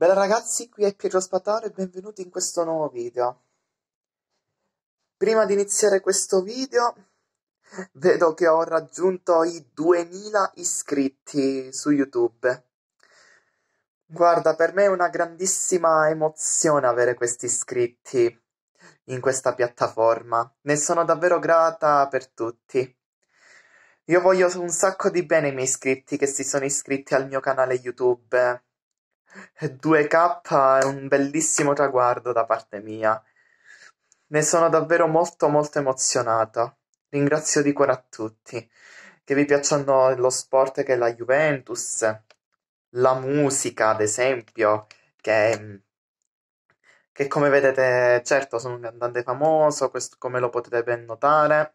Bella ragazzi, qui è Pietro Spataro e benvenuti in questo nuovo video. Prima di iniziare questo video, vedo che ho raggiunto i 2000 iscritti su YouTube. Guarda, per me è una grandissima emozione avere questi iscritti in questa piattaforma. Ne sono davvero grata per tutti. Io voglio un sacco di bene ai miei iscritti che si sono iscritti al mio canale YouTube 2K è un bellissimo traguardo da parte mia. Ne sono davvero molto molto emozionata. Ringrazio di cuore a tutti. Che vi piacciono lo sport che è la Juventus, la musica ad esempio, che, che come vedete, certo sono un cantante famoso, questo, come lo potete ben notare.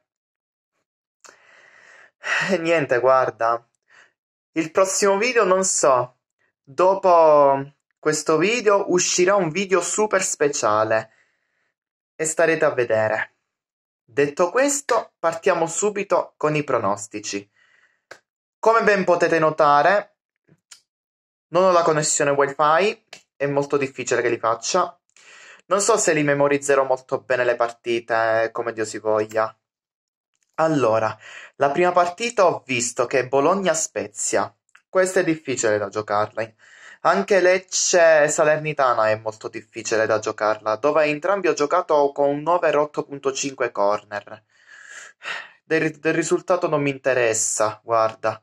E niente, guarda. Il prossimo video non so, Dopo questo video uscirà un video super speciale e starete a vedere. Detto questo, partiamo subito con i pronostici. Come ben potete notare, non ho la connessione wifi, è molto difficile che li faccia. Non so se li memorizzerò molto bene le partite, come Dio si voglia. Allora, la prima partita ho visto che è Bologna-Spezia questa è difficile da giocarla. Anche Lecce Salernitana è molto difficile da giocarla, dove entrambi ho giocato con un over 8.5 corner. Del, del risultato non mi interessa, guarda.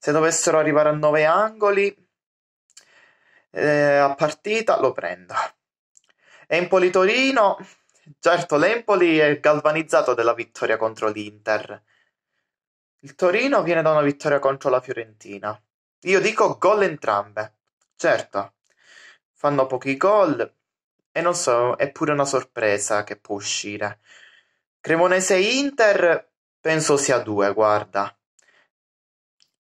Se dovessero arrivare a 9 angoli eh, a partita, lo prendo. Empoli-Torino, certo l'Empoli è galvanizzato della vittoria contro l'Inter il Torino viene da una vittoria contro la Fiorentina. Io dico gol entrambe. Certo, fanno pochi gol e non so, è pure una sorpresa che può uscire. Cremonese Inter penso sia due, guarda.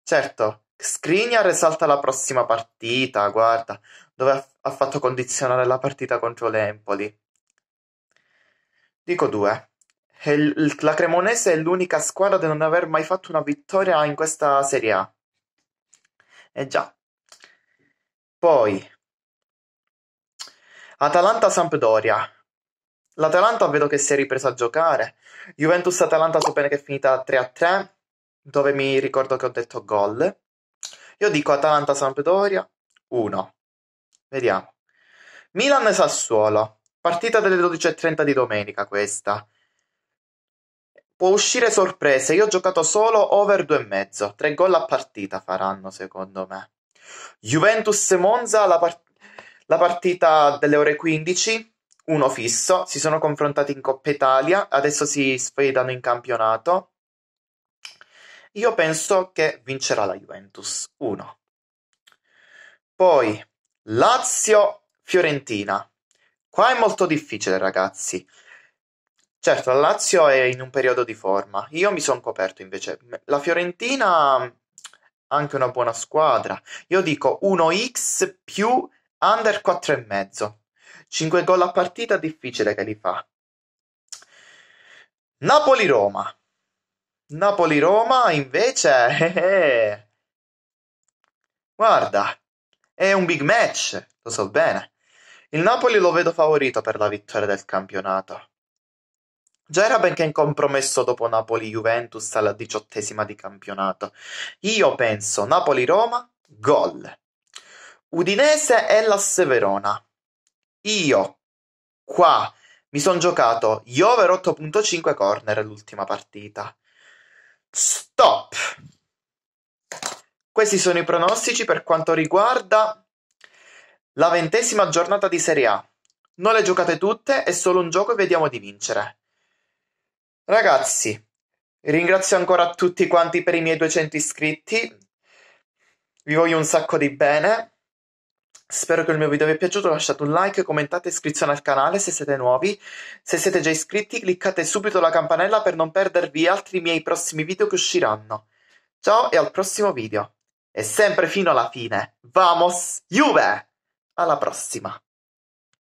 Certo, Skriniar salta la prossima partita, guarda, dove ha fatto condizionare la partita contro l'Empoli. Dico due la Cremonese è l'unica squadra da non aver mai fatto una vittoria in questa Serie A. Eh già. Poi Atalanta-Sampdoria. L'Atalanta vedo che si è ripresa a giocare. Juventus-Atalanta so bene che è finita 3-3, dove mi ricordo che ho detto gol. Io dico Atalanta-Sampdoria 1. Vediamo. Milan-Sassuolo. Partita delle 12.30 di domenica questa. Può uscire sorpresa, io ho giocato solo over due e mezzo, tre gol a partita faranno secondo me. Juventus-Monza, e la, par- la partita delle ore 15, uno fisso, si sono confrontati in Coppa Italia, adesso si sfidano in campionato. Io penso che vincerà la Juventus, 1. Poi Lazio-Fiorentina. Qua è molto difficile, ragazzi. Certo, la Lazio è in un periodo di forma. Io mi sono coperto invece. La Fiorentina anche una buona squadra. Io dico 1x più under 4,5. 5 gol a partita difficile che li fa. Napoli-Roma. Napoli-Roma invece eh, eh, Guarda, è un big match, lo so bene. Il Napoli lo vedo favorito per la vittoria del campionato. Già era benché compromesso dopo Napoli-Juventus alla diciottesima di campionato. Io penso Napoli-Roma, gol. Udinese e la Severona. Io qua mi sono giocato gli over 8.5 corner l'ultima partita. Stop. Questi sono i pronostici per quanto riguarda la ventesima giornata di Serie A. Non le giocate tutte, è solo un gioco e vediamo di vincere. Ragazzi, ringrazio ancora tutti quanti per i miei 200 iscritti. Vi voglio un sacco di bene. Spero che il mio video vi è piaciuto, lasciate un like, commentate e iscrizione al canale se siete nuovi. Se siete già iscritti cliccate subito la campanella per non perdervi altri miei prossimi video che usciranno. Ciao e al prossimo video. E sempre fino alla fine. Vamos Juve! Alla prossima!